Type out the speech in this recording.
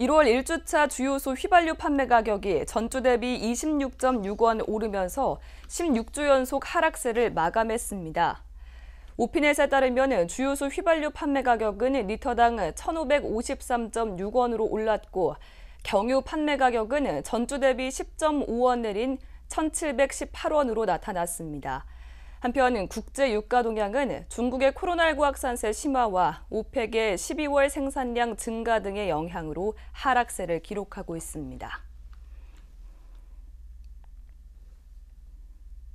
1월 1주차 주유소 휘발유 판매 가격이 전주 대비 26.6원 오르면서 16주 연속 하락세를 마감했습니다. 오피넷에 따르면 주유소 휘발유 판매 가격은 리터당 1,553.6원으로 올랐고 경유 판매 가격은 전주 대비 10.5원 내린 1,718원으로 나타났습니다. 한편 국제 유가 동향은 중국의 코로나19 확산세 심화와 오펙의 12월 생산량 증가 등의 영향으로 하락세를 기록하고 있습니다.